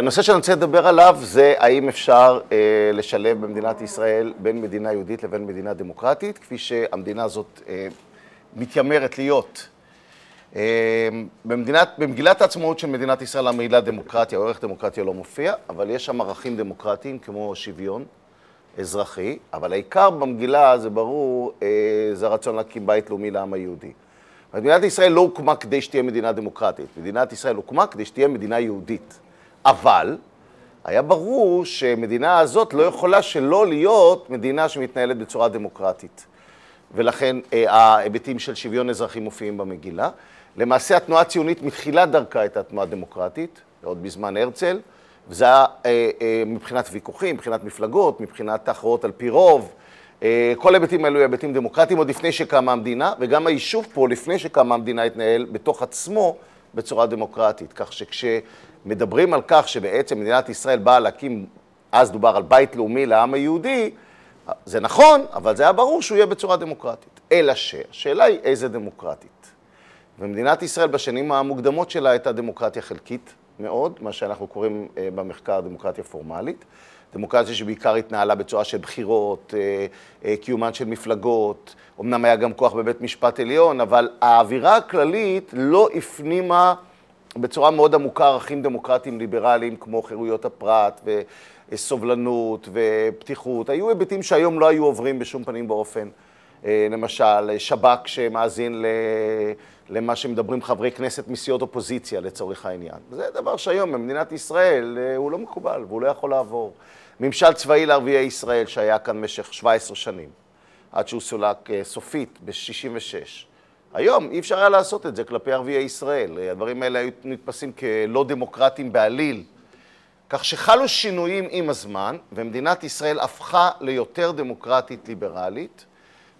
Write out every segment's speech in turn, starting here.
הנושא שאני רוצה לדבר עליו זה האם אפשר אה, לשלב במדינת ישראל בין מדינה יהודית לבין מדינה דמוקרטית, כפי שהמדינה הזאת אה, מתיימרת להיות. אה, במדינת, במגילת העצמאות של מדינת ישראל המילה דמוקרטיה או ערך דמוקרטיה לא מופיע, אבל יש שם ערכים דמוקרטיים כמו שוויון אזרחי, אבל העיקר במגילה, זה ברור, אה, זה הרצון להקים בית לאומי לעם היהודי. מדינת ישראל לא הוקמה כדי שתהיה מדינה דמוקרטית, מדינת ישראל הוקמה כדי שתהיה מדינה יהודית. אבל היה ברור שמדינה הזאת לא יכולה שלא להיות מדינה שמתנהלת בצורה דמוקרטית. ולכן אה, ההיבטים של שוויון אזרחי מופיעים במגילה. למעשה התנועה הציונית מתחילה דרכה הייתה תנועה דמוקרטית, עוד בזמן הרצל, וזה היה אה, אה, מבחינת ויכוחים, מבחינת מפלגות, מבחינת הכרעות על פי רוב. כל ההיבטים האלו היו היבטים דמוקרטיים עוד לפני שקמה המדינה, וגם היישוב פה, לפני שקמה המדינה, התנהל בתוך עצמו בצורה דמוקרטית. כך שכשמדברים על כך שבעצם מדינת ישראל באה להקים, אז דובר על בית לאומי לעם היהודי, זה נכון, אבל זה היה ברור שהוא יהיה בצורה דמוקרטית. אלא שהשאלה היא איזה דמוקרטית. ומדינת ישראל בשנים המוקדמות שלה הייתה דמוקרטיה חלקית מאוד, מה שאנחנו קוראים אה, במחקר דמוקרטיה פורמלית. דמוקרטיה שבעיקר התנהלה בצורה של בחירות, אה, אה, קיומן של מפלגות, אמנם היה גם כוח בבית משפט עליון, אבל האווירה הכללית לא הפנימה בצורה מאוד עמוקה ערכים דמוקרטיים ליברליים כמו חירויות הפרט וסובלנות ופתיחות. היו היבטים שהיום לא היו עוברים בשום פנים ואופן. אה, למשל, שב"כ שמאזין ל... למה שמדברים חברי כנסת מסיעות אופוזיציה לצורך העניין. זה דבר שהיום במדינת ישראל הוא לא מקובל והוא לא יכול לעבור. ממשל צבאי לערביי ישראל שהיה כאן במשך 17 שנים, עד שהוא סולק אה, סופית ב-66. היום אי אפשר היה לעשות את זה כלפי ערביי ישראל. אה, הדברים האלה היו נתפסים כלא דמוקרטיים בעליל. כך שחלו שינויים עם הזמן, ומדינת ישראל הפכה ליותר דמוקרטית ליברלית,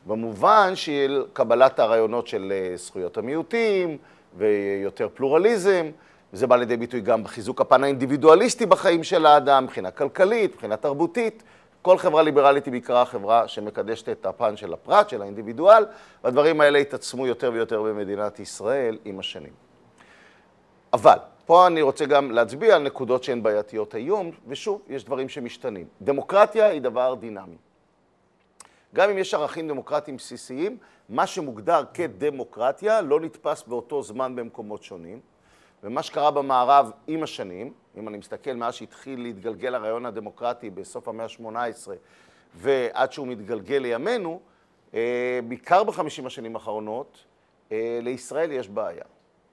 במובן של קבלת הרעיונות של אה, זכויות המיעוטים ויותר פלורליזם. וזה בא לידי ביטוי גם בחיזוק הפן האינדיבידואליסטי בחיים של האדם, מבחינה כלכלית, מבחינה תרבותית. כל חברה ליברלית היא בעיקרה חברה שמקדשת את הפן של הפרט, של האינדיבידואל, והדברים האלה התעצמו יותר ויותר במדינת ישראל עם השנים. אבל, פה אני רוצה גם להצביע על נקודות שהן בעייתיות היום, ושוב, יש דברים שמשתנים. דמוקרטיה היא דבר דינמי. גם אם יש ערכים דמוקרטיים בסיסיים, מה שמוגדר כדמוקרטיה לא נתפס באותו זמן במקומות שונים. ומה שקרה במערב עם השנים, אם אני מסתכל מאז שהתחיל להתגלגל הרעיון הדמוקרטי בסוף המאה ה-18 ועד שהוא מתגלגל לימינו, אה, בעיקר בחמישים השנים האחרונות, אה, לישראל יש בעיה.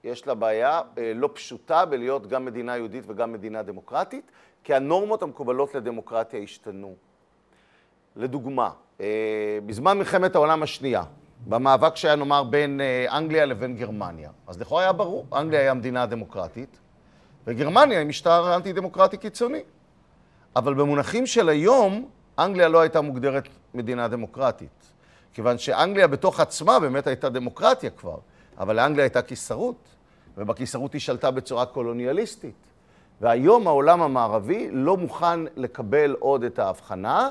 יש לה בעיה אה, לא פשוטה בלהיות גם מדינה יהודית וגם מדינה דמוקרטית, כי הנורמות המקובלות לדמוקרטיה השתנו. לדוגמה, בזמן מלחמת העולם השנייה, במאבק שהיה נאמר בין אה, אנגליה לבין גרמניה. אז לכאורה היה ברור, אנגליה היא המדינה הדמוקרטית, וגרמניה היא משטר אנטי-דמוקרטי קיצוני. אבל במונחים של היום, אנגליה לא הייתה מוגדרת מדינה דמוקרטית. כיוון שאנגליה בתוך עצמה באמת הייתה דמוקרטיה כבר, אבל לאנגליה הייתה קיסרות, ובקיסרות היא שלטה בצורה קולוניאליסטית. והיום העולם המערבי לא מוכן לקבל עוד את ההבחנה,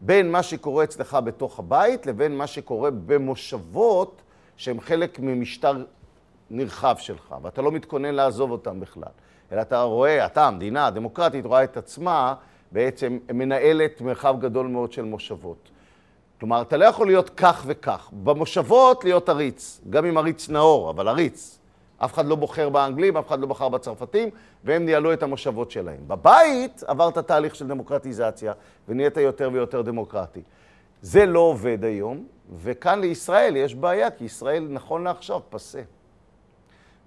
בין מה שקורה אצלך בתוך הבית לבין מה שקורה במושבות שהם חלק ממשטר נרחב שלך, ואתה לא מתכונן לעזוב אותם בכלל, אלא אתה רואה, אתה, המדינה הדמוקרטית, רואה את עצמה בעצם מנהלת מרחב גדול מאוד של מושבות. כלומר, אתה לא יכול להיות כך וכך. במושבות להיות עריץ, גם אם עריץ נאור, אבל עריץ. אף אחד לא בוחר באנגלים, אף אחד לא בחר בצרפתים, והם ניהלו את המושבות שלהם. בבית עברת תהליך של דמוקרטיזציה, ונהיית יותר ויותר דמוקרטי. זה לא עובד היום, וכאן לישראל יש בעיה, כי ישראל נכון לעכשיו פסה,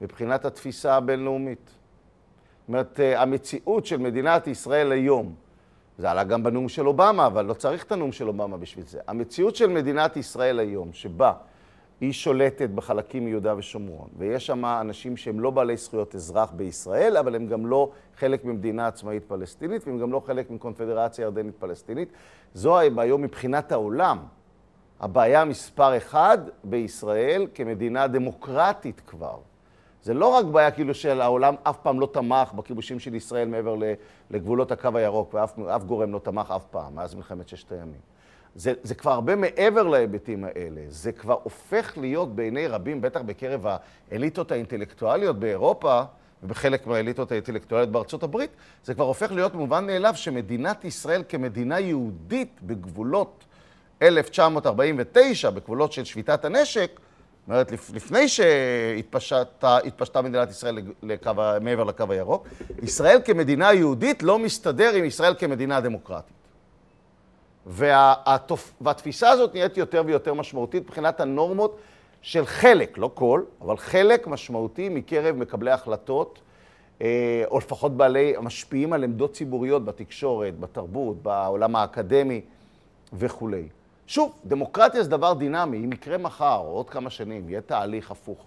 מבחינת התפיסה הבינלאומית. זאת אומרת, אה, המציאות של מדינת ישראל היום, זה עלה גם בנאום של אובמה, אבל לא צריך את הנאום של אובמה בשביל זה. המציאות של מדינת ישראל היום, שבה היא שולטת בחלקים מיהודה ושומרון, ויש שם אנשים שהם לא בעלי זכויות אזרח בישראל, אבל הם גם לא חלק ממדינה עצמאית פלסטינית, והם גם לא חלק מקונפדרציה ירדנית פלסטינית. זו היום מבחינת העולם הבעיה מספר אחד בישראל כמדינה דמוקרטית כבר. זה לא רק בעיה כאילו של העולם אף פעם לא תמך בכיבושים של ישראל מעבר לגבולות הקו הירוק, ואף גורם לא תמך אף פעם מאז מלחמת ששת הימים. זה, זה כבר הרבה מעבר להיבטים האלה. זה כבר הופך להיות בעיני רבים, בטח בקרב האליטות האינטלקטואליות באירופה, ובחלק מהאליטות האינטלקטואליות בארצות הברית, זה כבר הופך להיות מובן מאליו שמדינת ישראל כמדינה יהודית בגבולות 1949, בגבולות של שביתת הנשק, זאת אומרת, לפני שהתפשטה מדינת ישראל לקו, מעבר לקו הירוק, ישראל כמדינה יהודית לא מסתדר עם ישראל כמדינה דמוקרטית. וה, התופ, והתפיסה הזאת נהיית יותר ויותר משמעותית מבחינת הנורמות של חלק, לא כל, אבל חלק משמעותי מקרב מקבלי ההחלטות, אה, או לפחות בעלי, המשפיעים על עמדות ציבוריות בתקשורת, בתרבות, בעולם האקדמי וכולי. שוב, דמוקרטיה זה דבר דינמי, אם יקרה מחר או עוד כמה שנים, יהיה תהליך הפוך,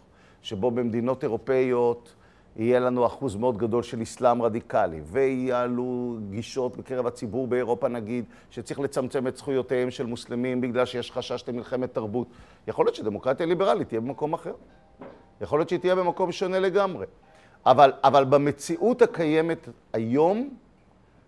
שבו במדינות אירופאיות, יהיה לנו אחוז מאוד גדול של אסלאם רדיקלי, ויעלו גישות בקרב הציבור באירופה, נגיד, שצריך לצמצם את זכויותיהם של מוסלמים בגלל שיש חשש למלחמת תרבות. יכול להיות שדמוקרטיה ליברלית תהיה במקום אחר. יכול להיות שהיא תהיה במקום שונה לגמרי. אבל, אבל במציאות הקיימת היום,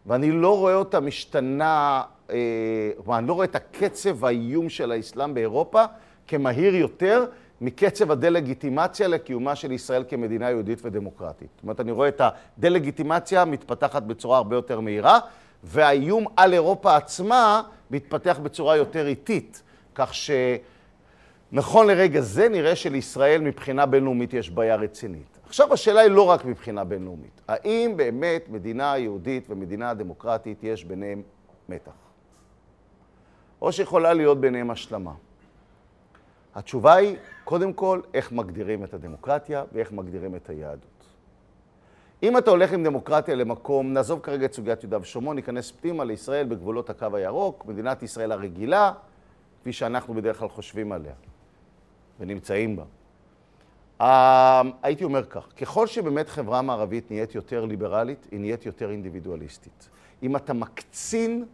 ואני לא רואה אותה משתנה, אה, אני לא רואה את הקצב האיום של האסלאם באירופה כמהיר יותר, מקצב הדה-לגיטימציה לקיומה של ישראל כמדינה יהודית ודמוקרטית. זאת אומרת, אני רואה את הדה-לגיטימציה מתפתחת בצורה הרבה יותר מהירה, והאיום על אירופה עצמה מתפתח בצורה יותר איטית, כך שנכון לרגע זה נראה שלישראל מבחינה בינלאומית יש בעיה רצינית. עכשיו השאלה היא לא רק מבחינה בינלאומית, האם באמת מדינה יהודית ומדינה דמוקרטית יש ביניהם מתח? או שיכולה להיות ביניהם השלמה. התשובה היא, קודם כל, איך מגדירים את הדמוקרטיה ואיך מגדירים את היהדות. אם אתה הולך עם דמוקרטיה למקום, נעזוב כרגע את סוגיית יהודה ושומרון, ניכנס פנימה לישראל בגבולות הקו הירוק, מדינת ישראל הרגילה, כפי שאנחנו בדרך כלל חושבים עליה ונמצאים בה. אה, הייתי אומר כך, ככל שבאמת חברה מערבית נהיית יותר ליברלית, היא נהיית יותר אינדיבידואליסטית. אם אתה מקצין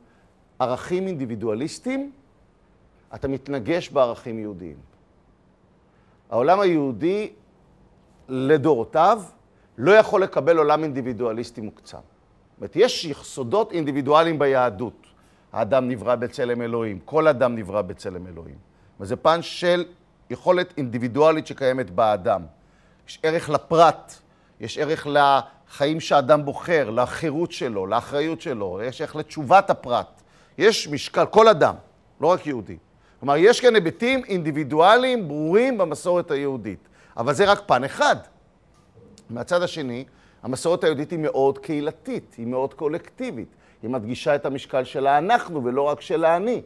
ערכים אינדיבידואליסטיים, אתה מתנגש בערכים יהודיים. העולם היהודי לדורותיו לא יכול לקבל עולם אינדיבידואליסטי מוקצן. זאת אומרת, יש יסודות אינדיבידואליים ביהדות. האדם נברא בצלם אלוהים, כל אדם נברא בצלם אלוהים. וזה פן של יכולת אינדיבידואלית שקיימת באדם. יש ערך לפרט, יש ערך לחיים שאדם בוחר, לחירות שלו, לאחריות שלו, יש ערך לתשובת הפרט. יש משקל, כל אדם, לא רק יהודי. כלומר, יש כאן היבטים אינדיבידואליים ברורים במסורת היהודית, אבל זה רק פן אחד. מהצד השני, המסורת היהודית היא מאוד קהילתית, היא מאוד קולקטיבית. היא מדגישה את המשקל של האנחנו ולא רק של האני.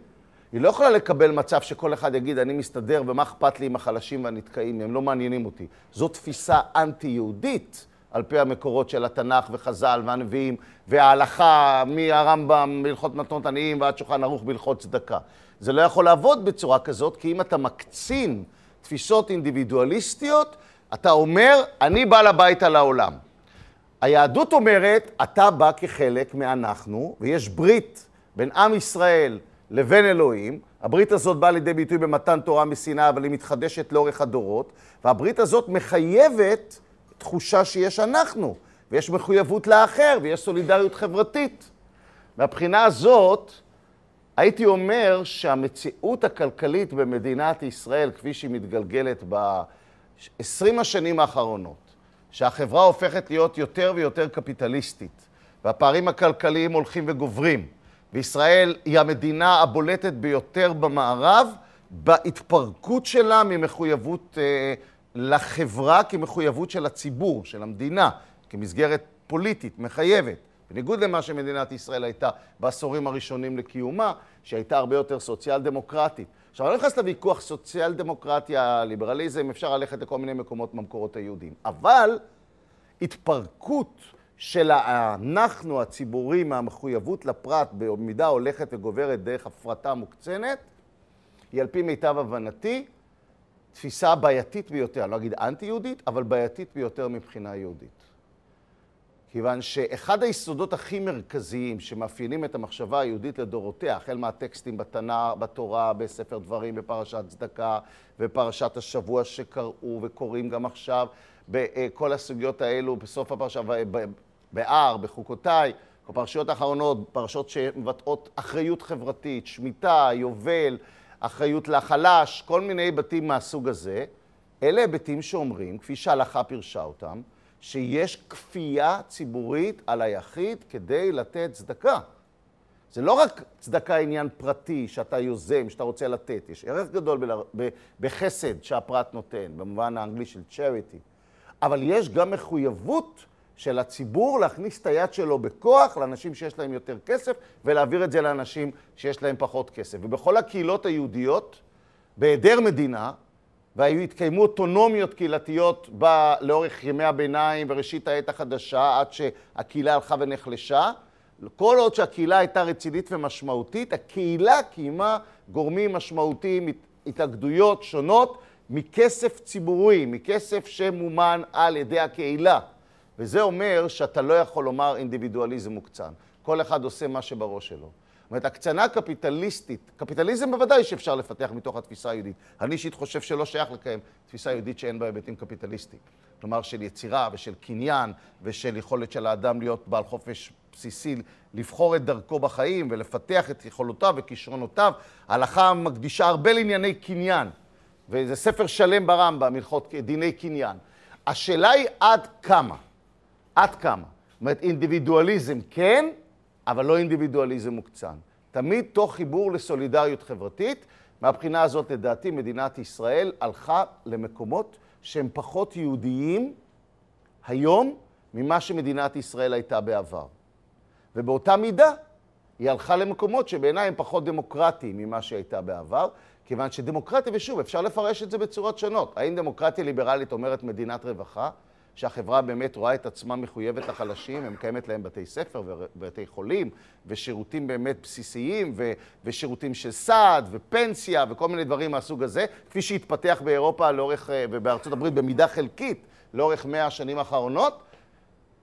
היא לא יכולה לקבל מצב שכל אחד יגיד, אני מסתדר ומה אכפת לי עם החלשים והנתקעים, הם לא מעניינים אותי. זו תפיסה אנטי-יהודית. על פי המקורות של התנ"ך וחז"ל והנביאים וההלכה מהרמב"ם בהלכות מתנות עניים ועד שולחן ערוך בהלכות צדקה. זה לא יכול לעבוד בצורה כזאת, כי אם אתה מקצין תפיסות אינדיבידואליסטיות, אתה אומר, אני בעל הבית על העולם. היהדות אומרת, אתה בא כחלק מאנחנו, ויש ברית בין עם ישראל לבין אלוהים. הברית הזאת באה לידי ביטוי במתן תורה מסיני, אבל היא מתחדשת לאורך הדורות, והברית הזאת מחייבת תחושה שיש אנחנו, ויש מחויבות לאחר, ויש סולידריות חברתית. מהבחינה הזאת, הייתי אומר שהמציאות הכלכלית במדינת ישראל, כפי שהיא מתגלגלת ב-20 השנים האחרונות, שהחברה הופכת להיות יותר ויותר קפיטליסטית, והפערים הכלכליים הולכים וגוברים, וישראל היא המדינה הבולטת ביותר במערב בהתפרקות שלה ממחויבות אה, לחברה כמחויבות של הציבור, של המדינה, כמסגרת פוליטית מחייבת, בניגוד למה שמדינת ישראל הייתה בעשורים הראשונים לקיומה, שהייתה הרבה יותר סוציאל-דמוקרטית. עכשיו, אני לא נכנס לוויכוח סוציאל-דמוקרטיה, ליברליזם, אפשר ללכת לכל מיני מקומות במקורות היהודיים, אבל התפרקות של אנחנו הציבורי מהמחויבות לפרט במידה הולכת וגוברת דרך הפרטה מוקצנת, היא על פי מיטב הבנתי תפיסה בעייתית ביותר, אני לא אגיד אנטי-יהודית, אבל בעייתית ביותר מבחינה יהודית. כיוון שאחד היסודות הכי מרכזיים שמאפיינים את המחשבה היהודית לדורותיה, החל מהטקסטים בתנא, בתורה, בספר דברים, בפרשת צדקה, ופרשת השבוע שקראו וקוראים גם עכשיו, בכל הסוגיות האלו, בסוף הפרשה, בהר, בחוקותיי, בפרשיות האחרונות, פרשות שמבטאות אחריות חברתית, שמיטה, יובל, אחריות לחלש, כל מיני היבטים מהסוג הזה. אלה היבטים שאומרים, כפי שההלכה פירשה אותם, שיש כפייה ציבורית על היחיד כדי לתת צדקה. זה לא רק צדקה עניין פרטי שאתה יוזם, שאתה רוצה לתת, יש ערך גדול בחסד שהפרט נותן, במובן האנגלי של charity, אבל יש גם מחויבות של הציבור להכניס את היד שלו בכוח לאנשים שיש להם יותר כסף ולהעביר את זה לאנשים שיש להם פחות כסף. ובכל הקהילות היהודיות, בהיעדר מדינה, והיו התקיימו אוטונומיות קהילתיות ב, לאורך ימי הביניים וראשית העת החדשה, עד שהקהילה הלכה ונחלשה. כל עוד שהקהילה הייתה רצינית ומשמעותית, הקהילה קיימה גורמים משמעותיים, התאגדויות שונות, מכסף ציבורי, מכסף שמומן על ידי הקהילה. וזה אומר שאתה לא יכול לומר אינדיבידואליזם מוקצן. כל אחד עושה מה שבראש שלו. זאת אומרת, הקצנה קפיטליסטית, קפיטליזם בוודאי שאפשר לפתח מתוך התפיסה היהודית. אני אישית חושב שלא שייך לקיים תפיסה יהודית שאין בה היבטים קפיטליסטיים. כלומר, של יצירה ושל קניין ושל יכולת של האדם להיות בעל חופש בסיסי לבחור את דרכו בחיים ולפתח את יכולותיו וכישרונותיו. ההלכה מקדישה הרבה לענייני קניין, וזה ספר שלם ברמב"ם, הלכות דיני קניין. השאלה היא עד כמה. עד כמה. זאת אומרת, אינדיבידואליזם כן, אבל לא אינדיבידואליזם מוקצן. תמיד תוך חיבור לסולידריות חברתית. מהבחינה הזאת, לדעתי, מדינת ישראל הלכה למקומות שהם פחות יהודיים היום ממה שמדינת ישראל הייתה בעבר. ובאותה מידה היא הלכה למקומות שבעיניי הם פחות דמוקרטיים ממה שהייתה בעבר, כיוון שדמוקרטיה, ושוב, אפשר לפרש את זה בצורות שונות. האם דמוקרטיה ליברלית אומרת מדינת רווחה? שהחברה באמת רואה את עצמה מחויבת לחלשים, ומקיימת להם בתי ספר ובתי חולים, ושירותים באמת בסיסיים, ו- ושירותים של סעד, ופנסיה, וכל מיני דברים מהסוג הזה, כפי שהתפתח באירופה לאורך, אה, ובארצות הברית במידה חלקית לאורך מאה השנים האחרונות.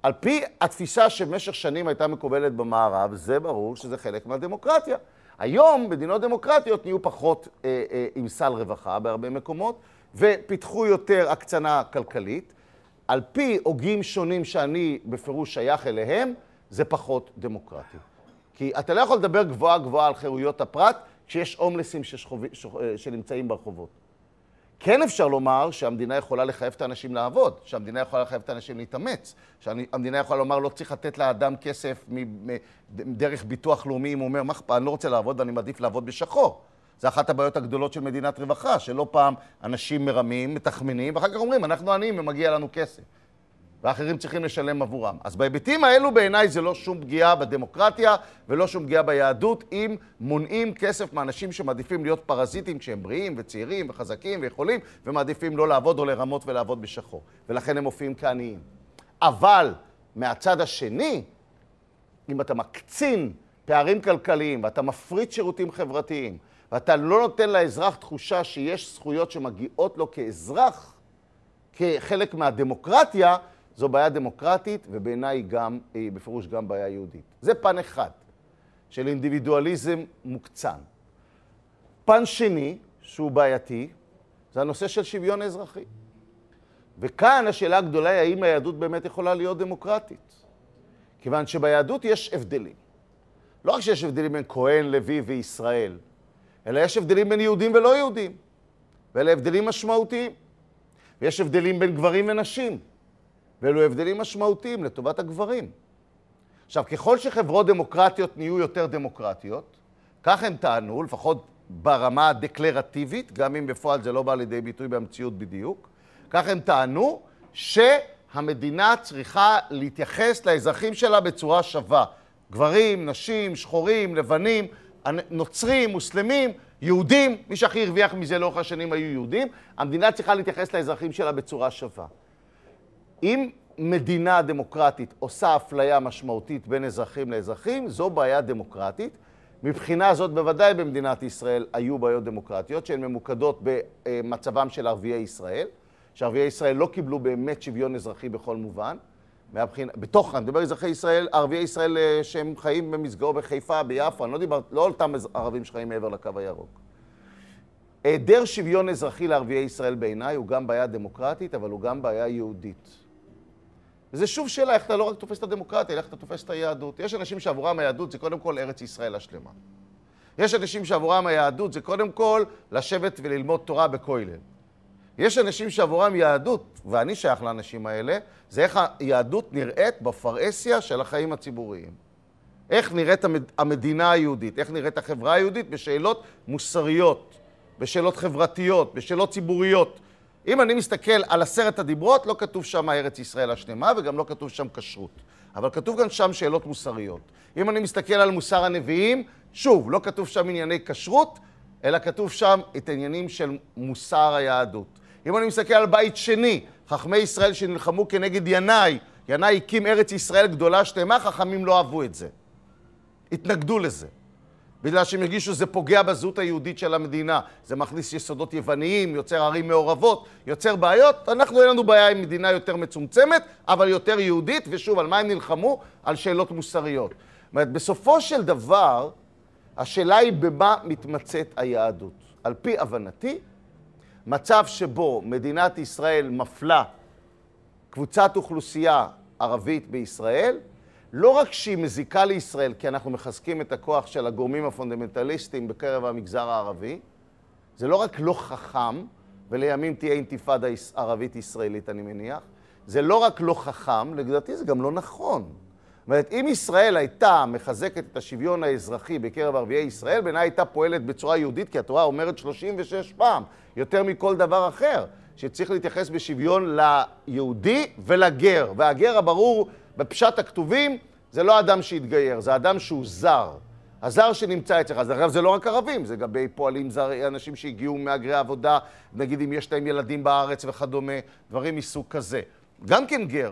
על פי התפיסה שבמשך שנים הייתה מקובלת במערב, זה ברור שזה חלק מהדמוקרטיה. היום מדינות דמוקרטיות נהיו פחות אה, אה, עם סל רווחה בהרבה מקומות, ופיתחו יותר הקצנה כלכלית, על פי הוגים שונים שאני בפירוש שייך אליהם, זה פחות דמוקרטי. כי אתה לא יכול לדבר גבוהה גבוהה על חירויות הפרט כשיש הומלסים ששחובי, שח, אה, שנמצאים ברחובות. כן אפשר לומר שהמדינה יכולה לחייב את האנשים לעבוד, שהמדינה יכולה לחייב את האנשים להתאמץ, שהמדינה יכולה לומר לא צריך לתת לאדם כסף דרך ביטוח לאומי אם הוא אומר, מה אכפת, אני לא רוצה לעבוד ואני מעדיף לעבוד בשחור. זה אחת הבעיות הגדולות של מדינת רווחה, שלא פעם אנשים מרמים, מתחמנים, ואחר כך אומרים, אנחנו עניים ומגיע לנו כסף. ואחרים צריכים לשלם עבורם. אז בהיבטים האלו בעיניי זה לא שום פגיעה בדמוקרטיה ולא שום פגיעה ביהדות, אם מונעים כסף מאנשים שמעדיפים להיות פרזיטים כשהם בריאים וצעירים וחזקים ויכולים, ומעדיפים לא לעבוד או לרמות ולעבוד בשחור. ולכן הם מופיעים כעניים. אבל מהצד השני, אם אתה מקצין פערים כלכליים ואתה מפריט שירותים חברתיים, ואתה לא נותן לאזרח תחושה שיש זכויות שמגיעות לו כאזרח, כחלק מהדמוקרטיה, זו בעיה דמוקרטית, ובעיניי גם, אה, בפירוש גם בעיה יהודית. זה פן אחד של אינדיבידואליזם מוקצן. פן שני, שהוא בעייתי, זה הנושא של שוויון אזרחי. וכאן השאלה הגדולה היא האם היהדות באמת יכולה להיות דמוקרטית. כיוון שביהדות יש הבדלים. לא רק שיש הבדלים בין כהן, לוי וישראל, אלא יש הבדלים בין יהודים ולא יהודים, ואלה הבדלים משמעותיים. ויש הבדלים בין גברים ונשים, ואלו הבדלים משמעותיים לטובת הגברים. עכשיו, ככל שחברות דמוקרטיות נהיו יותר דמוקרטיות, כך הם טענו, לפחות ברמה הדקלרטיבית, גם אם בפועל זה לא בא לידי ביטוי במציאות בדיוק, כך הם טענו שהמדינה צריכה להתייחס לאזרחים שלה בצורה שווה. גברים, נשים, שחורים, לבנים, נוצרים, מוסלמים, יהודים, מי שהכי הרוויח מזה לאורך השנים היו יהודים. המדינה צריכה להתייחס לאזרחים שלה בצורה שווה. אם מדינה דמוקרטית עושה אפליה משמעותית בין אזרחים לאזרחים, זו בעיה דמוקרטית. מבחינה זאת בוודאי במדינת ישראל היו בעיות דמוקרטיות שהן ממוקדות במצבם של ערביי ישראל, שערביי ישראל לא קיבלו באמת שוויון אזרחי בכל מובן. מהבחינה, בתוך, אני מדבר על אזרחי ישראל, ערביי ישראל אה, שהם חיים במסגרו בחיפה, ביפו, אני לא דיבר, לא על אותם ערבים שחיים מעבר לקו הירוק. היעדר שוויון אזרחי לערביי ישראל בעיניי הוא גם בעיה דמוקרטית, אבל הוא גם בעיה יהודית. וזה שוב שאלה, איך אתה לא רק תופס את הדמוקרטיה, אלא איך אתה תופס את היהדות. יש אנשים שעבורם היהדות זה קודם כל ארץ ישראל השלמה. יש אנשים שעבורם היהדות זה קודם כל לשבת וללמוד תורה בכוילל. יש אנשים שעבורם יהדות, ואני שייך לאנשים האלה, זה איך היהדות נראית בפרהסיה של החיים הציבוריים. איך נראית המדינה היהודית, איך נראית החברה היהודית בשאלות מוסריות, בשאלות חברתיות, בשאלות ציבוריות. אם אני מסתכל על עשרת הדיברות, לא כתוב שם ארץ ישראל השלמה וגם לא כתוב שם כשרות. אבל כתוב גם שם שאלות מוסריות. אם אני מסתכל על מוסר הנביאים, שוב, לא כתוב שם ענייני כשרות, אלא כתוב שם את העניינים של מוסר היהדות. אם אני מסתכל על בית שני, חכמי ישראל שנלחמו כנגד ינאי, ינאי הקים ארץ ישראל גדולה שלמה, חכמים לא אהבו את זה. התנגדו לזה. בגלל שהם הרגישו שזה פוגע בזהות היהודית של המדינה. זה מכניס יסודות יווניים, יוצר ערים מעורבות, יוצר בעיות. אנחנו, אין לנו בעיה עם מדינה יותר מצומצמת, אבל יותר יהודית, ושוב, על מה הם נלחמו? על שאלות מוסריות. זאת אומרת, בסופו של דבר, השאלה היא במה מתמצאת היהדות. על פי הבנתי, מצב שבו מדינת ישראל מפלה קבוצת אוכלוסייה ערבית בישראל, לא רק שהיא מזיקה לישראל, כי אנחנו מחזקים את הכוח של הגורמים הפונדמנטליסטיים בקרב המגזר הערבי, זה לא רק לא חכם, ולימים תהיה אינתיפאדה ערבית-ישראלית, אני מניח, זה לא רק לא חכם, לדעתי זה גם לא נכון. אומרת, אם ישראל הייתה מחזקת את השוויון האזרחי בקרב ערביי ישראל, בעיניי הייתה פועלת בצורה יהודית, כי התורה אומרת 36 פעם, יותר מכל דבר אחר, שצריך להתייחס בשוויון ליהודי ולגר. והגר הברור בפשט הכתובים זה לא אדם שהתגייר, זה אדם שהוא זר. הזר שנמצא אצלך, אז אגב זה לא רק ערבים, זה לגבי פועלים זר, אנשים שהגיעו מהגרי עבודה, נגיד אם יש להם ילדים בארץ וכדומה, דברים מסוג כזה. גם כן גר,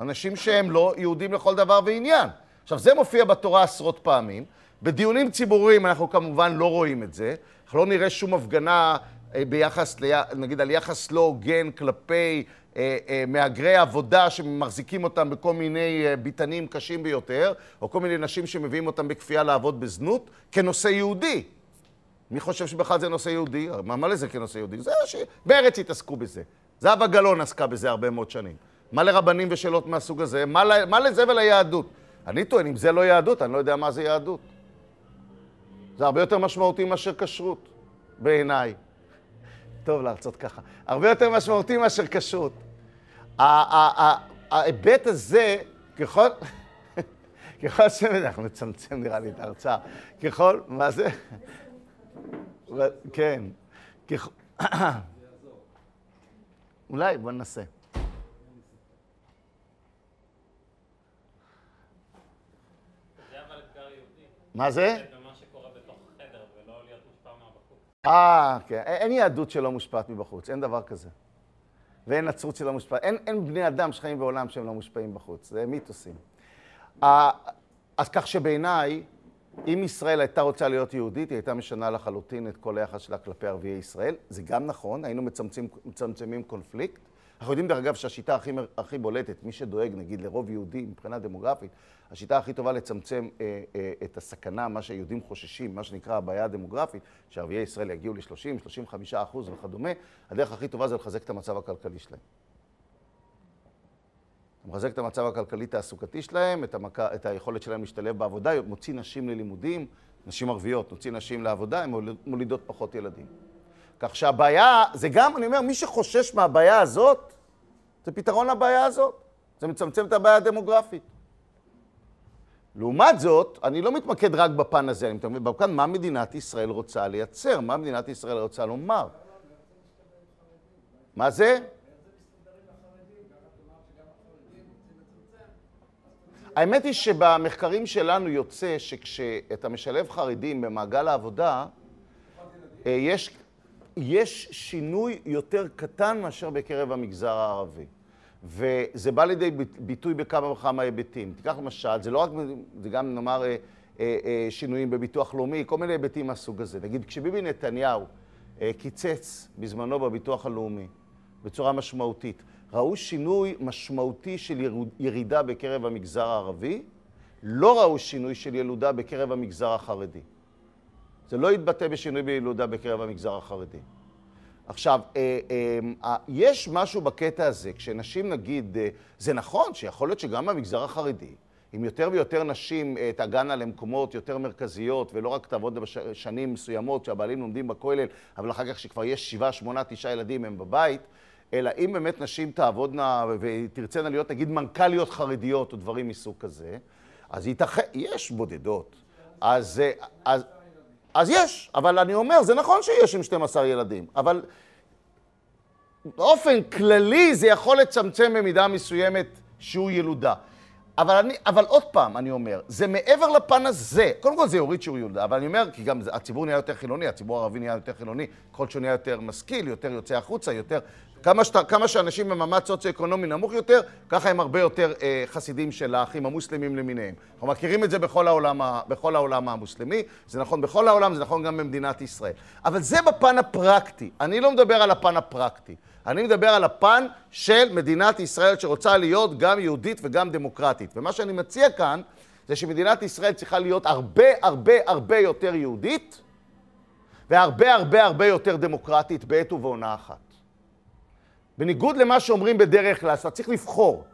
אנשים שהם לא יהודים לכל דבר ועניין. עכשיו, זה מופיע בתורה עשרות פעמים. בדיונים ציבוריים אנחנו כמובן לא רואים את זה. אנחנו לא נראה שום הפגנה אה, ביחס, ל... נגיד, על יחס לא הוגן כלפי אה, אה, מהגרי עבודה שמחזיקים אותם בכל מיני אה, ביטנים קשים ביותר, או כל מיני נשים שמביאים אותם בכפייה לעבוד בזנות, כנושא יהודי. מי חושב שבכלל זה נושא יהודי? מה, מה לזה כנושא יהודי? זה ש... בארץ התעסקו בזה. זהבה גלאון עסקה בזה הרבה מאוד שנים. מה לרבנים ושאלות מהסוג הזה? מה, לזה וליהדות? אני טוען, אם זה לא יהדות, אני לא יודע מה זה יהדות. זה הרבה יותר משמעותי מאשר כשרות, בעיניי. טוב להרצות ככה. הרבה יותר משמעותי מאשר כשרות. ההיבט הזה, ככל... ככל ש... אנחנו נצמצם נראה לי את ההרצאה. ככל... מה זה? כן. ככל... אולי, בוא ננסה. מה זה? אה, כן. אין יהדות שלא מושפעת מבחוץ, אין דבר כזה. ואין נצרות שלא מושפעת. אין, אין בני אדם שחיים בעולם שהם לא מושפעים בחוץ, זה מיתוסים. אז כך שבעיניי, אם ישראל הייתה רוצה להיות יהודית, היא הייתה משנה לחלוטין את כל היחס שלה כלפי ערביי ישראל. זה גם נכון, היינו מצמצמים, מצמצמים קונפליקט, אנחנו יודעים, דרך אגב, שהשיטה הכי, הכי בולטת, מי שדואג, נגיד, לרוב יהודי מבחינה דמוגרפית, השיטה הכי טובה לצמצם אה, אה, את הסכנה, מה שהיהודים חוששים, מה שנקרא הבעיה הדמוגרפית, שערביי ישראל יגיעו ל-30, 35 אחוז וכדומה, הדרך הכי טובה זה לחזק את המצב הכלכלי שלהם. הוא מחזק את המצב הכלכלי-תעסוקתי שלהם, את, המק... את היכולת שלהם להשתלב בעבודה, מוציא נשים ללימודים, נשים ערביות, מוציא נשים לעבודה, הן מולידות פחות ילדים. כך שהבעיה, זה גם, אני אומר, מי שחושש מהבעיה הזאת, זה פתרון לבעיה הזאת. זה מצמצם את הבעיה הדמוגרפית. לעומת זאת, אני לא מתמקד רק בפן הזה, אני מתמקד בפן מה מדינת ישראל רוצה לייצר, מה מדינת ישראל רוצה לומר. מה זה? האמת היא שבמחקרים שלנו יוצא שכשאתה משלב חרדים במעגל העבודה, אה, יש, יש שינוי יותר קטן מאשר בקרב המגזר הערבי. וזה בא לידי ביטוי בכמה וכמה היבטים. תיקח למשל, זה לא רק, זה גם נאמר אה, אה, אה, שינויים בביטוח לאומי, כל מיני היבטים מהסוג הזה. נגיד, כשביבי נתניהו אה, קיצץ בזמנו בביטוח הלאומי בצורה משמעותית, ראו שינוי משמעותי של ירידה בקרב המגזר הערבי, לא ראו שינוי של ילודה בקרב המגזר החרדי. זה לא התבטא בשינוי בילודה בקרב המגזר החרדי. עכשיו, אה, אה, יש משהו בקטע הזה, כשנשים נגיד, אה, זה נכון שיכול להיות שגם במגזר החרדי, אם יותר ויותר נשים תגענה אה, למקומות יותר מרכזיות, ולא רק תעבוד בשנים מסוימות שהבעלים לומדים בכולל, אבל אחר כך שכבר יש שבעה, שמונה, תשעה ילדים הם בבית, אלא אם באמת נשים תעבודנה ותרצנה להיות נגיד מנכ"ליות חרדיות או דברים מסוג כזה, אז ייתכן, יש בודדות. אז, אה, אז, אז יש, אבל אני אומר, זה נכון שיש עם 12 ילדים, אבל באופן כללי זה יכול לצמצם במידה מסוימת שהוא ילודה. אבל, אני, אבל עוד פעם, אני אומר, זה מעבר לפן הזה. קודם כל זה יוריד שהוא ילודה, אבל אני אומר, כי גם הציבור נהיה יותר חילוני, הציבור הערבי נהיה יותר חילוני, כל שהוא נהיה יותר משכיל, יותר יוצא החוצה, יותר כמה, שת, כמה שאנשים במעמד סוציו-אקונומי נמוך יותר, ככה הם הרבה יותר אה, חסידים של האחים המוסלמים למיניהם. אנחנו מכירים את זה בכל העולם, ה, בכל העולם המוסלמי, זה נכון בכל העולם, זה נכון גם במדינת ישראל. אבל זה בפן הפרקטי. אני לא מדבר על הפן הפרקטי. אני מדבר על הפן של מדינת ישראל שרוצה להיות גם יהודית וגם דמוקרטית. ומה שאני מציע כאן זה שמדינת ישראל צריכה להיות הרבה הרבה הרבה יותר יהודית והרבה הרבה הרבה יותר דמוקרטית בעת ובעונה אחת. בניגוד למה שאומרים בדרך כלל, אתה צריך לבחור.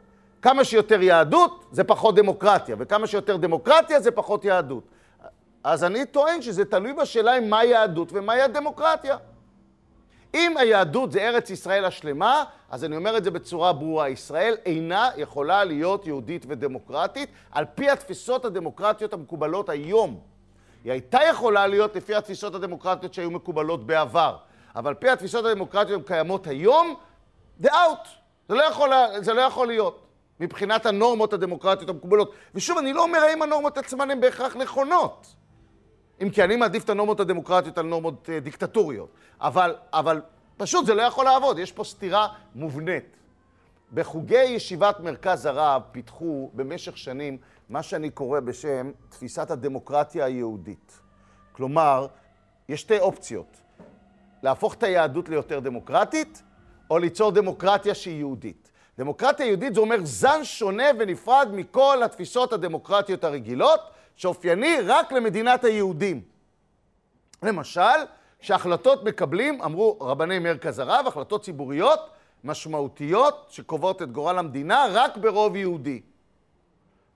כמה שיותר יהדות זה פחות דמוקרטיה, וכמה שיותר דמוקרטיה זה פחות יהדות. אז אני טוען שזה תלוי בשאלה עם מה יהדות ומהי הדמוקרטיה. אם היהדות זה ארץ ישראל השלמה, אז אני אומר את זה בצורה ברורה, ישראל אינה יכולה להיות יהודית ודמוקרטית על פי התפיסות הדמוקרטיות המקובלות היום. היא הייתה יכולה להיות לפי התפיסות הדמוקרטיות שהיו מקובלות בעבר, אבל על פי התפיסות הדמוקרטיות הן קיימות היום, דה אאוט. זה לא זה לא יכול להיות. מבחינת הנורמות הדמוקרטיות המקובלות. ושוב, אני לא אומר האם הנורמות עצמן הן בהכרח נכונות. אם כי אני מעדיף את הנורמות הדמוקרטיות על נורמות אה, דיקטטוריות. אבל, אבל פשוט זה לא יכול לעבוד, יש פה סתירה מובנית. בחוגי ישיבת מרכז הרב פיתחו במשך שנים מה שאני קורא בשם תפיסת הדמוקרטיה היהודית. כלומר, יש שתי אופציות, להפוך את היהדות ליותר דמוקרטית או ליצור דמוקרטיה שהיא יהודית. דמוקרטיה יהודית זה אומר זן שונה ונפרד מכל התפיסות הדמוקרטיות הרגילות, שאופייני רק למדינת היהודים. למשל, שהחלטות מקבלים, אמרו רבני מרכז הרב, החלטות ציבוריות משמעותיות שקובעות את גורל המדינה רק ברוב יהודי,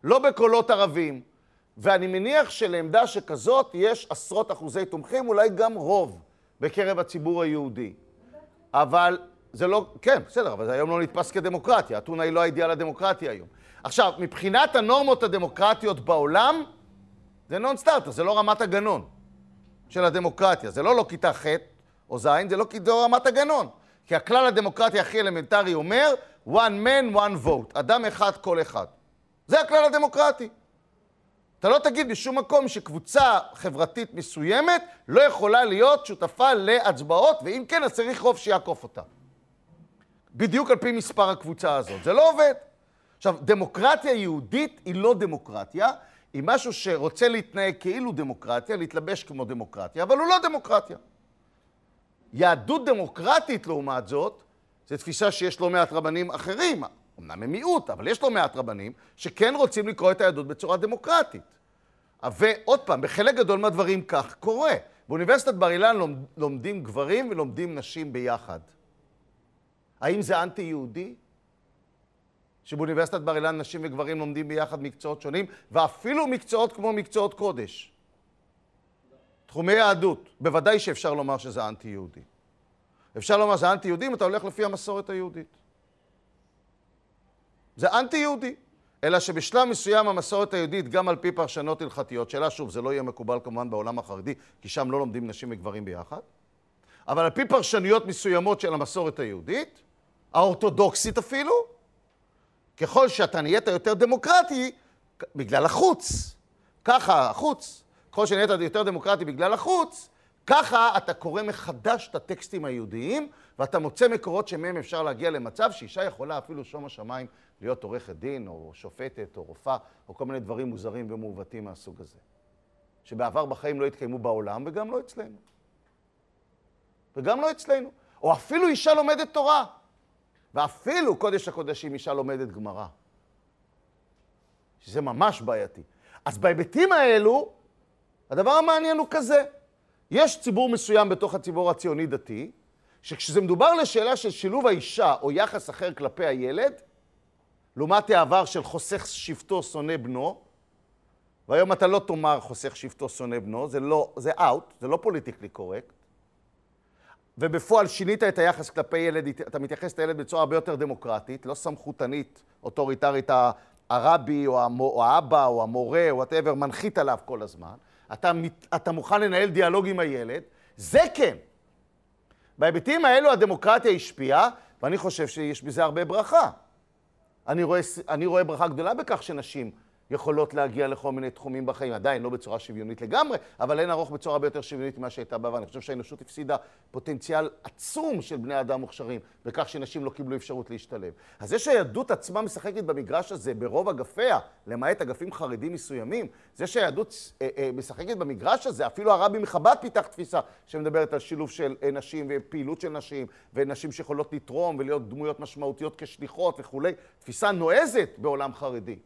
לא בקולות ערבים. ואני מניח שלעמדה שכזאת יש עשרות אחוזי תומכים, אולי גם רוב בקרב הציבור היהודי. אבל זה לא, כן, בסדר, אבל זה היום לא נתפס כדמוקרטיה. אתונה היא לא האידיאל הדמוקרטי היום. עכשיו, מבחינת הנורמות הדמוקרטיות בעולם, זה נון סטארטר, זה לא רמת הגנון של הדמוקרטיה. זה לא לא כיתה ח' או ז', זה לא, זה רמת הגנון. כי הכלל הדמוקרטי הכי אלמנטרי אומר, one man, one vote, אדם אחד, כל אחד. זה הכלל הדמוקרטי. אתה לא תגיד בשום מקום שקבוצה חברתית מסוימת לא יכולה להיות שותפה להצבעות, ואם כן, אז צריך רוב שיעקוף אותה. בדיוק על פי מספר הקבוצה הזאת. זה לא עובד. עכשיו, דמוקרטיה יהודית היא לא דמוקרטיה, היא משהו שרוצה להתנהג כאילו דמוקרטיה, להתלבש כמו דמוקרטיה, אבל הוא לא דמוקרטיה. יהדות דמוקרטית, לעומת זאת, זו תפיסה שיש לא מעט רבנים אחרים, אמנם הם מיעוט, אבל יש לא מעט רבנים שכן רוצים לקרוא את היהדות בצורה דמוקרטית. ועוד פעם, בחלק גדול מהדברים כך קורה. באוניברסיטת בר אילן לומדים גברים ולומדים נשים ביחד. האם זה אנטי-יהודי? שבאוניברסיטת בר אילן נשים וגברים לומדים ביחד מקצועות שונים, ואפילו מקצועות כמו מקצועות קודש. תחומי יהדות, בוודאי שאפשר לומר שזה אנטי-יהודי. אפשר לומר שזה אנטי-יהודי אם אתה הולך לפי המסורת היהודית. זה אנטי-יהודי. אלא שבשלב מסוים המסורת היהודית, גם על פי פרשנות הלכתיות שאלה שוב, זה לא יהיה מקובל כמובן בעולם החרדי, כי שם לא לומדים נשים וגברים ביחד, אבל על פי פרשנויות מסוימות של המסורת היהודית, האורתודוקסית אפילו, ככל שאתה נהיית יותר דמוקרטי, בגלל החוץ. ככה, החוץ. ככל שנהיית יותר דמוקרטי בגלל החוץ, ככה אתה קורא מחדש את הטקסטים היהודיים, ואתה מוצא מקורות שמהם אפשר להגיע למצב שאישה יכולה אפילו שום השמיים להיות עורכת דין, או שופטת, או רופאה, או כל מיני דברים מוזרים ומעוותים מהסוג הזה. שבעבר בחיים לא התקיימו בעולם, וגם לא אצלנו. וגם לא אצלנו. או אפילו אישה לומדת תורה. ואפילו קודש הקודשים אישה לומדת גמרא. שזה ממש בעייתי. אז בהיבטים האלו, הדבר המעניין הוא כזה. יש ציבור מסוים בתוך הציבור הציוני-דתי, שכשזה מדובר לשאלה של שילוב האישה או יחס אחר כלפי הילד, לעומת העבר של חוסך שבטו שונא בנו, והיום אתה לא תאמר חוסך שבטו שונא בנו, זה לא, זה אאוט, זה לא פוליטיקלי קורקט, ובפועל שינית את היחס כלפי ילד, אתה מתייחס את הילד בצורה הרבה יותר דמוקרטית, לא סמכותנית, אוטוריטרית, הרבי או, המו, או האבא או המורה או וואטאבר מנחית עליו כל הזמן. אתה, מת, אתה מוכן לנהל דיאלוג עם הילד, זה כן. בהיבטים האלו הדמוקרטיה השפיעה, ואני חושב שיש בזה הרבה ברכה. אני רואה, אני רואה ברכה גדולה בכך שנשים יכולות להגיע לכל מיני תחומים בחיים, עדיין לא בצורה שוויונית לגמרי, אבל אין ארוך בצורה הרבה יותר שוויונית ממה שהייתה בעבר. אני חושב שהאנושות הפסידה פוטנציאל עצום של בני אדם מוכשרים, בכך שנשים לא קיבלו אפשרות להשתלב. אז זה שהיהדות עצמה משחקת במגרש הזה ברוב אגפיה, למעט אגפים חרדים מסוימים, זה שהיהדות אה, אה, משחקת במגרש הזה, אפילו הרבי מחב"ד פיתח תפיסה שמדברת על שילוב של אה, נשים ופעילות של נשים, ונשים שיכולות לתרום ולהיות דמויות משמעותיות כשליחות וכולי, תפיסה נועזת בעולם חרדי.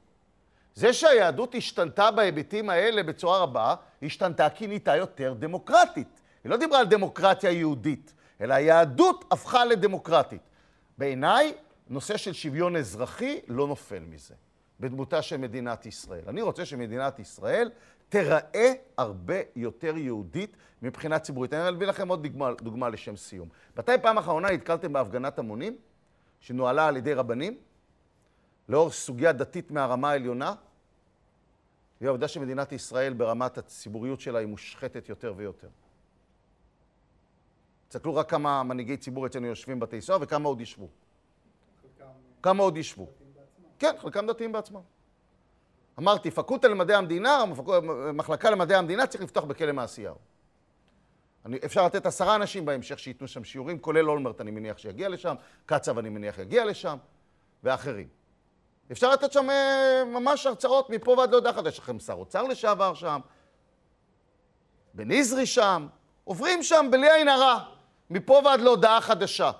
זה שהיהדות השתנתה בהיבטים האלה בצורה רבה, היא השתנתה כי נהייתה יותר דמוקרטית. היא לא דיברה על דמוקרטיה יהודית, אלא היהדות הפכה לדמוקרטית. בעיניי, נושא של שוויון אזרחי לא נופל מזה, בדמותה של מדינת ישראל. אני רוצה שמדינת ישראל תיראה הרבה יותר יהודית מבחינה ציבורית. אני אביא לכם עוד דוגמה, דוגמה לשם סיום. מתי פעם אחרונה נתקלתם בהפגנת המונים שנוהלה על ידי רבנים, לאור סוגיה דתית מהרמה העליונה? והיא העובדה שמדינת ישראל ברמת הציבוריות שלה היא מושחתת יותר ויותר. תסתכלו רק כמה מנהיגי ציבור אצלנו יושבים בתי סוהר וכמה עוד ישבו. כמה עוד ישבו. כן, חלקם דתיים בעצמם. אמרתי, פקולטה למדעי המדינה, מחלקה למדעי המדינה, צריך לפתוח בכלא מעשיהו. אפשר לתת עשרה אנשים בהמשך שייתנו שם שיעורים, כולל אולמרט, אני מניח שיגיע לשם, קצב, אני מניח, יגיע לשם, ואחרים. אפשר לתת שם אה, ממש הרצאות מפה ועד להודעה חדשה. יש לכם שר אוצר לשעבר שם, בניזרי שם, עוברים שם בלי עין הרע, מפה ועד להודעה חדשה.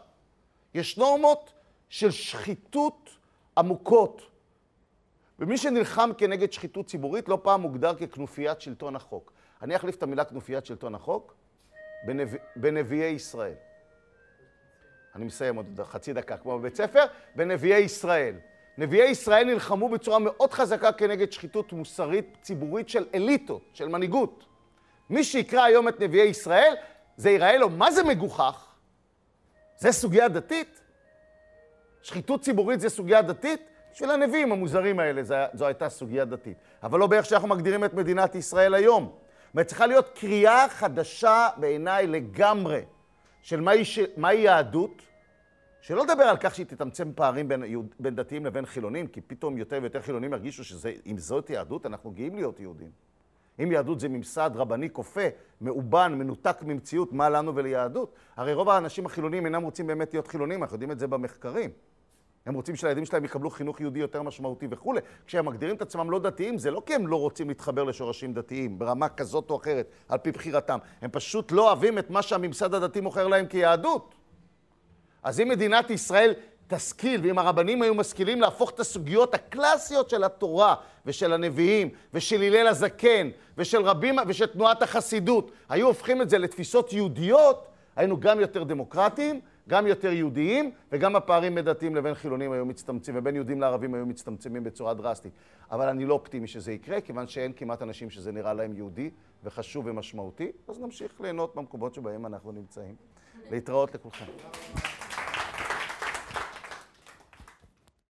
יש נורמות של שחיתות עמוקות. ומי שנלחם כנגד שחיתות ציבורית לא פעם מוגדר ככנופיית שלטון החוק. אני אחליף את המילה כנופיית שלטון החוק בנב... בנביאי ישראל. אני מסיים עוד חצי דקה, כמו בבית ספר, בנביאי ישראל. נביאי ישראל נלחמו בצורה מאוד חזקה כנגד שחיתות מוסרית ציבורית של אליטות, של מנהיגות. מי שיקרא היום את נביאי ישראל, זה ייראה לו מה זה מגוחך. זה סוגיה דתית? שחיתות ציבורית זה סוגיה דתית? בשביל הנביאים המוזרים האלה זו, זו הייתה סוגיה דתית. אבל לא באיך שאנחנו מגדירים את מדינת ישראל היום. זאת צריכה להיות קריאה חדשה בעיניי לגמרי של מהי, מה יהדות, שלא לדבר על כך שהיא תצמצם פערים בין, בין דתיים לבין חילונים, כי פתאום יותר ויותר חילונים ירגישו שאם זאת יהדות, אנחנו גאים להיות יהודים. אם יהדות זה ממסד רבני כופה, מאובן, מנותק ממציאות, מה לנו וליהדות? הרי רוב האנשים החילונים אינם רוצים באמת להיות חילונים, אנחנו יודעים את זה במחקרים. הם רוצים שהילדים שלהם יקבלו חינוך יהודי יותר משמעותי וכולי. כשהם מגדירים את עצמם לא דתיים, זה לא כי הם לא רוצים להתחבר לשורשים דתיים, ברמה כזאת או אחרת, על פי בחירתם. הם פשוט לא אוהבים את מה שהממסד הדתי מוכר להם כיהדות. אז אם מדינת ישראל תשכיל, ואם הרבנים היו משכילים להפוך את הסוגיות הקלאסיות של התורה ושל הנביאים ושל הלל הזקן ושל רבים ושל תנועת החסידות, היו הופכים את זה לתפיסות יהודיות, היינו גם יותר דמוקרטיים, גם יותר יהודיים, וגם הפערים בין דתיים לבין חילונים היו מצטמצמים, ובין יהודים לערבים היו מצטמצמים בצורה דרסטית. אבל אני לא אופטימי שזה יקרה, כיוון שאין כמעט אנשים שזה נראה להם יהודי וחשוב ומשמעותי, אז נמשיך ליהנות במקומות שבהם אנחנו נמצאים. להתראות לכולכם.